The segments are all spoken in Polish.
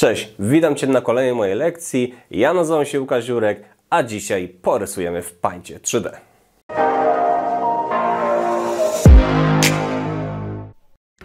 Cześć, witam Cię na kolejnej mojej lekcji. Ja nazywam się Łukasz Jurek, a dzisiaj porysujemy w pańcie 3D.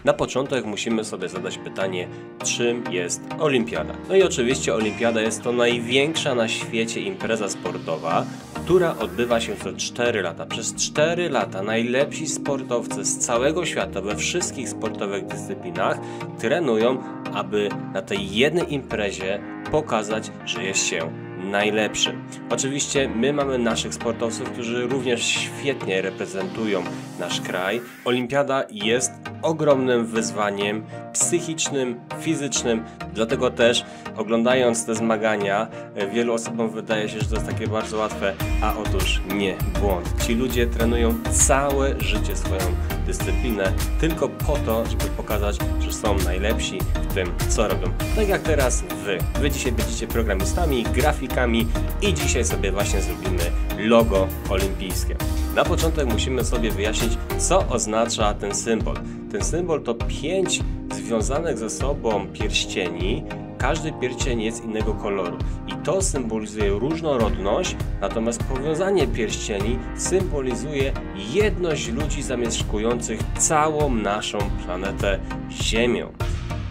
Na początek musimy sobie zadać pytanie, czym jest olimpiada. No i oczywiście olimpiada jest to największa na świecie impreza sportowa, która odbywa się co 4 lata. Przez 4 lata najlepsi sportowcy z całego świata we wszystkich sportowych dyscyplinach trenują, aby na tej jednej imprezie pokazać, że jest się najlepszy. Oczywiście my mamy naszych sportowców, którzy również świetnie reprezentują nasz kraj. Olimpiada jest ogromnym wyzwaniem psychicznym, fizycznym, dlatego też oglądając te zmagania, e, wielu osobom wydaje się, że to jest takie bardzo łatwe, a otóż nie, błąd. Ci ludzie trenują całe życie swoją dyscyplinę tylko po to, żeby pokazać, że są najlepsi w tym, co robią. Tak jak teraz Wy. Wy dzisiaj będziecie programistami, grafikami i dzisiaj sobie właśnie zrobimy logo olimpijskie. Na początek musimy sobie wyjaśnić, co oznacza ten symbol. Ten symbol to pięć związanych ze sobą pierścieni, każdy pierścień jest innego koloru i to symbolizuje różnorodność, natomiast powiązanie pierścieni symbolizuje jedność ludzi zamieszkujących całą naszą planetę Ziemią.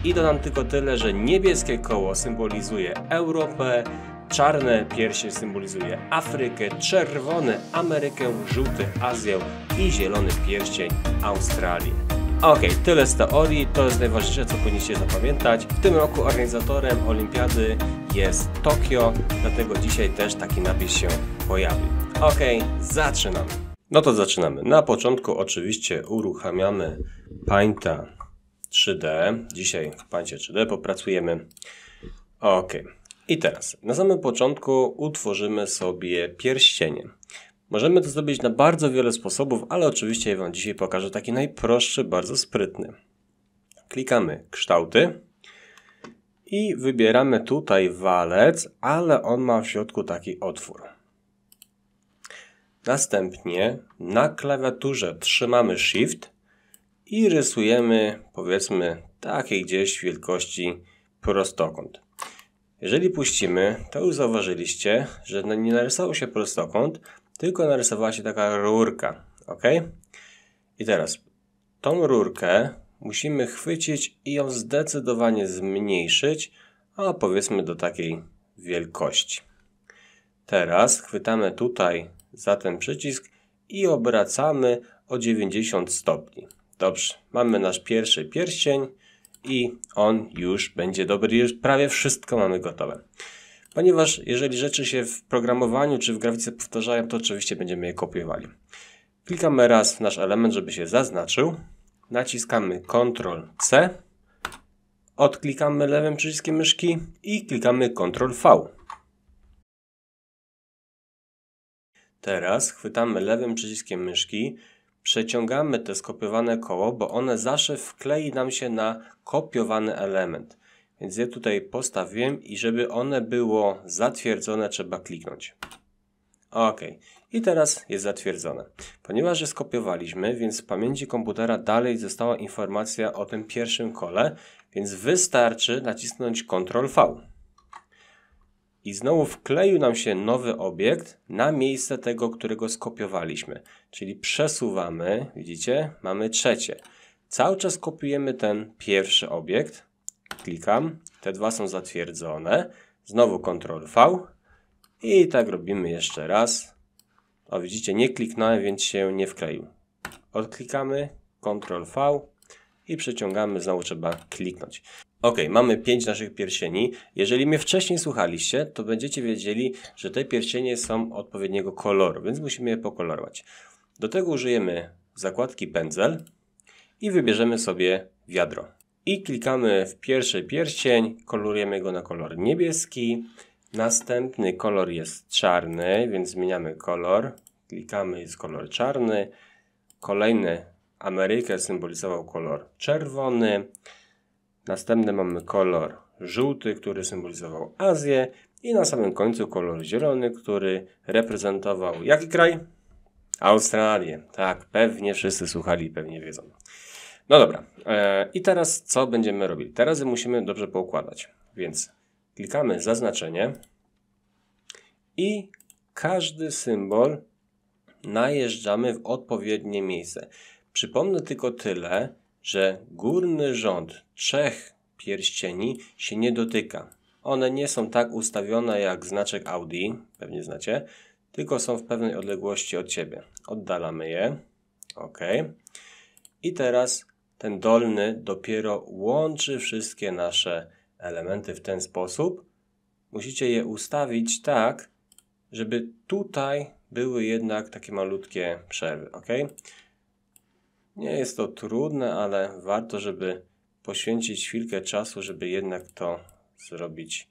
I dodam tylko tyle, że niebieskie koło symbolizuje Europę, czarne pierścień symbolizuje Afrykę, czerwony Amerykę, żółty Azję i zielony pierścień Australię. Ok, tyle z teorii, to jest najważniejsze, co powinniście zapamiętać. W tym roku organizatorem olimpiady jest Tokio, dlatego dzisiaj też taki napis się pojawi. Ok, zaczynamy. No to zaczynamy. Na początku oczywiście uruchamiamy Painta 3D. Dzisiaj w Paincie 3D popracujemy. Ok, i teraz na samym początku utworzymy sobie pierścienie. Możemy to zrobić na bardzo wiele sposobów, ale oczywiście ja Wam dzisiaj pokażę taki najprostszy, bardzo sprytny. Klikamy kształty i wybieramy tutaj walec, ale on ma w środku taki otwór. Następnie na klawiaturze trzymamy Shift i rysujemy powiedzmy takiej gdzieś wielkości prostokąt. Jeżeli puścimy, to już zauważyliście, że nie narysował się prostokąt, tylko narysowała się taka rurka, ok? I teraz tą rurkę musimy chwycić i ją zdecydowanie zmniejszyć, a powiedzmy do takiej wielkości. Teraz chwytamy tutaj za ten przycisk i obracamy o 90 stopni. Dobrze, mamy nasz pierwszy pierścień i on już będzie dobry, już prawie wszystko mamy gotowe ponieważ jeżeli rzeczy się w programowaniu czy w grafice powtarzają, to oczywiście będziemy je kopiowali. Klikamy raz w nasz element, żeby się zaznaczył. Naciskamy Ctrl C. Odklikamy lewym przyciskiem myszki i klikamy Ctrl V. Teraz chwytamy lewym przyciskiem myszki, przeciągamy te skopiowane koło, bo one zawsze wklei nam się na kopiowany element. Więc je tutaj postawiłem i żeby one było zatwierdzone trzeba kliknąć. OK. I teraz jest zatwierdzone. Ponieważ je skopiowaliśmy, więc w pamięci komputera dalej została informacja o tym pierwszym kole, więc wystarczy nacisnąć Ctrl V. I znowu wkleił nam się nowy obiekt na miejsce tego, którego skopiowaliśmy. Czyli przesuwamy, widzicie, mamy trzecie. Cały czas kopiujemy ten pierwszy obiekt, klikam, te dwa są zatwierdzone, znowu Ctrl V i tak robimy jeszcze raz. O widzicie, nie kliknąłem, więc się nie wkleił. Odklikamy, Ctrl V i przeciągamy, znowu trzeba kliknąć. Ok, mamy 5 naszych pierścieni. Jeżeli mnie wcześniej słuchaliście, to będziecie wiedzieli, że te pierścienie są odpowiedniego koloru, więc musimy je pokolorować. Do tego użyjemy zakładki pędzel i wybierzemy sobie wiadro i klikamy w pierwszy pierścień, kolorujemy go na kolor niebieski. Następny kolor jest czarny, więc zmieniamy kolor. Klikamy, jest kolor czarny. Kolejny Amerykę symbolizował kolor czerwony. Następny mamy kolor żółty, który symbolizował Azję. I na samym końcu kolor zielony, który reprezentował jaki kraj? Australię. Tak, pewnie wszyscy słuchali, pewnie wiedzą. No dobra, E, I teraz co będziemy robić? Teraz musimy dobrze poukładać. Więc klikamy zaznaczenie i każdy symbol najeżdżamy w odpowiednie miejsce. Przypomnę tylko tyle, że górny rząd trzech pierścieni się nie dotyka. One nie są tak ustawione jak znaczek Audi, pewnie znacie, tylko są w pewnej odległości od Ciebie. Oddalamy je. OK. I teraz ten dolny dopiero łączy wszystkie nasze elementy w ten sposób. Musicie je ustawić tak, żeby tutaj były jednak takie malutkie przerwy, ok? Nie jest to trudne, ale warto, żeby poświęcić chwilkę czasu, żeby jednak to zrobić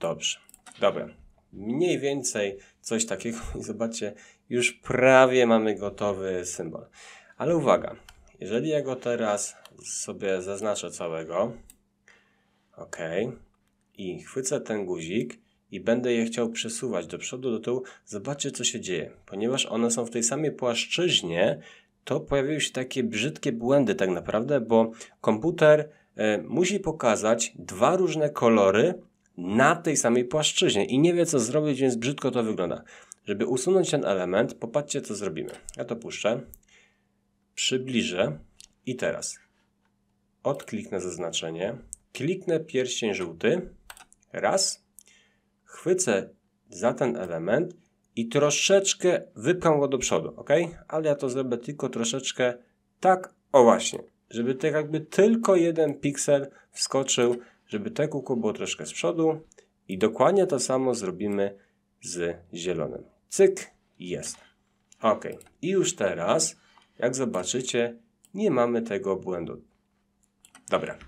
dobrze. Dobra, mniej więcej coś takiego i zobaczcie, już prawie mamy gotowy symbol. Ale uwaga, jeżeli ja go teraz sobie zaznaczę całego, ok, i chwycę ten guzik i będę je chciał przesuwać do przodu, do tyłu, zobaczcie co się dzieje. Ponieważ one są w tej samej płaszczyźnie, to pojawiły się takie brzydkie błędy tak naprawdę, bo komputer y, musi pokazać dwa różne kolory na tej samej płaszczyźnie i nie wie co zrobić, więc brzydko to wygląda. Żeby usunąć ten element, popatrzcie co zrobimy. Ja to puszczę, przybliżę i teraz odkliknę zaznaczenie, kliknę pierścień żółty, raz, chwycę za ten element i troszeczkę wypcham go do przodu, ok? Ale ja to zrobię tylko troszeczkę tak, o właśnie, żeby tak jakby tylko jeden piksel wskoczył, żeby te kółko było troszkę z przodu i dokładnie to samo zrobimy z zielonym. Cyk, jest. Ok, i już teraz jak zobaczycie, nie mamy tego błędu. Dobra.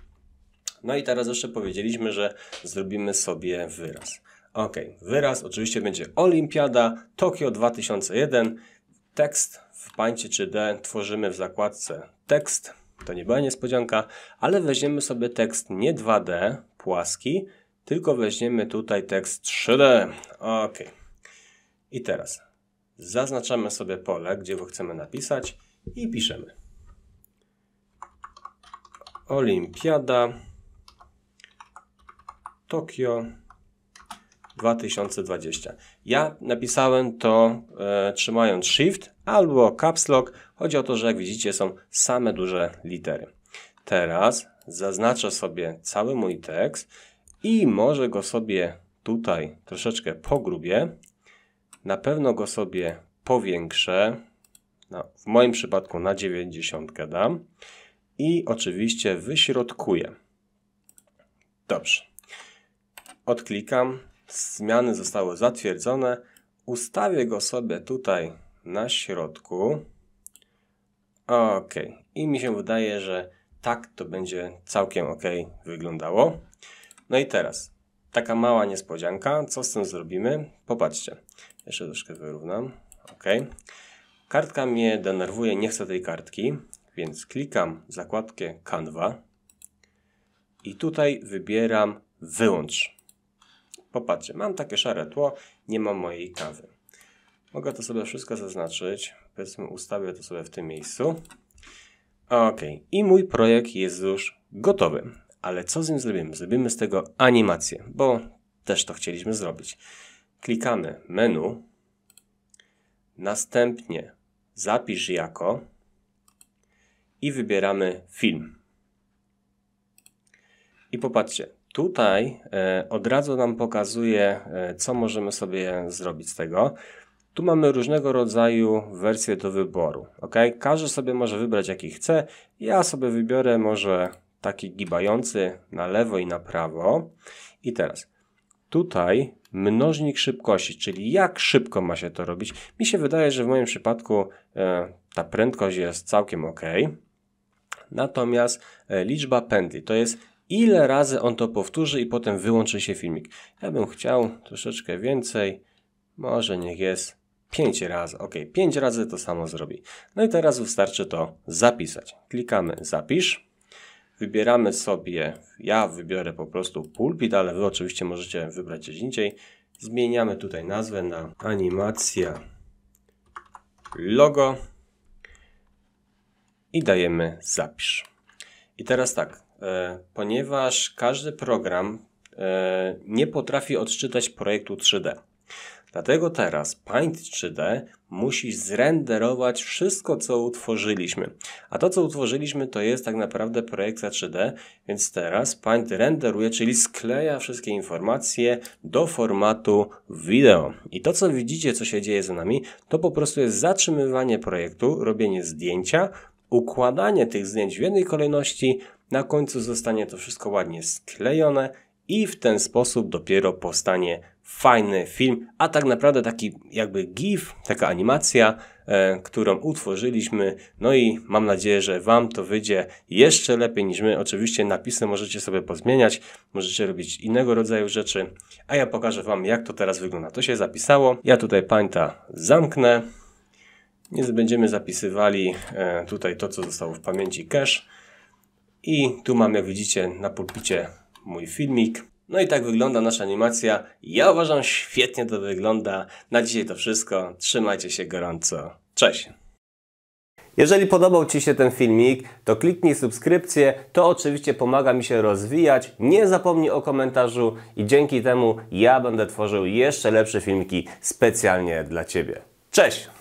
No i teraz jeszcze powiedzieliśmy, że zrobimy sobie wyraz. Ok, wyraz oczywiście będzie Olimpiada Tokio 2001. Tekst w pańcie 3D tworzymy w zakładce tekst. To nie była niespodzianka, ale weźmiemy sobie tekst nie 2D, płaski, tylko weźmiemy tutaj tekst 3D. Ok. I teraz zaznaczamy sobie pole, gdzie go chcemy napisać i piszemy. Olimpiada Tokio 2020. Ja napisałem to e, trzymając Shift albo Caps Lock. Chodzi o to, że jak widzicie są same duże litery. Teraz zaznaczę sobie cały mój tekst i może go sobie tutaj troszeczkę pogrubię. Na pewno go sobie powiększę na, w moim przypadku na 90 dam i oczywiście wyśrodkuję. Dobrze. Odklikam. Zmiany zostały zatwierdzone. Ustawię go sobie tutaj na środku. Ok. I mi się wydaje, że tak to będzie całkiem ok wyglądało. No i teraz taka mała niespodzianka. Co z tym zrobimy? Popatrzcie. Jeszcze troszkę wyrównam. ok. Kartka mnie denerwuje, nie chcę tej kartki, więc klikam zakładkę Canva i tutaj wybieram wyłącz. Popatrzcie, mam takie szare tło, nie mam mojej kawy. Mogę to sobie wszystko zaznaczyć. Powiedzmy, ustawię to sobie w tym miejscu. Ok, i mój projekt jest już gotowy. Ale co z nim zrobimy? Zrobimy z tego animację, bo też to chcieliśmy zrobić. Klikamy menu, następnie zapisz jako i wybieramy film. I popatrzcie, tutaj e, od razu nam pokazuje, e, co możemy sobie zrobić z tego. Tu mamy różnego rodzaju wersje do wyboru. Ok, Każdy sobie może wybrać jaki chce. Ja sobie wybiorę może taki gibający na lewo i na prawo. I teraz Tutaj mnożnik szybkości, czyli jak szybko ma się to robić. Mi się wydaje, że w moim przypadku e, ta prędkość jest całkiem ok. Natomiast e, liczba pętli to jest ile razy on to powtórzy i potem wyłączy się filmik. Ja bym chciał troszeczkę więcej, może niech jest 5 razy. Ok, 5 razy to samo zrobi. No i teraz wystarczy to zapisać. Klikamy zapisz. Wybieramy sobie, ja wybiorę po prostu pulpit, ale wy oczywiście możecie wybrać gdzieś indziej. Zmieniamy tutaj nazwę na animacja logo i dajemy zapisz. I teraz tak, e, ponieważ każdy program e, nie potrafi odczytać projektu 3D, Dlatego teraz Paint 3D musi zrenderować wszystko, co utworzyliśmy. A to, co utworzyliśmy, to jest tak naprawdę projekcja 3D, więc teraz Paint renderuje, czyli skleja wszystkie informacje do formatu wideo. I to, co widzicie, co się dzieje za nami, to po prostu jest zatrzymywanie projektu, robienie zdjęcia, układanie tych zdjęć w jednej kolejności, na końcu zostanie to wszystko ładnie sklejone i w ten sposób dopiero powstanie fajny film, a tak naprawdę taki jakby GIF, taka animacja, e, którą utworzyliśmy. No i mam nadzieję, że Wam to wyjdzie jeszcze lepiej niż my. Oczywiście napisy możecie sobie pozmieniać, możecie robić innego rodzaju rzeczy, a ja pokażę Wam, jak to teraz wygląda. To się zapisało. Ja tutaj Painta zamknę. Nie będziemy zapisywali e, tutaj to, co zostało w pamięci cache. I tu mam, jak widzicie, na pulpicie mój filmik. No i tak wygląda nasza animacja. Ja uważam, świetnie to wygląda. Na dzisiaj to wszystko. Trzymajcie się gorąco. Cześć! Jeżeli podobał Ci się ten filmik, to kliknij subskrypcję, to oczywiście pomaga mi się rozwijać. Nie zapomnij o komentarzu i dzięki temu ja będę tworzył jeszcze lepsze filmiki specjalnie dla Ciebie. Cześć!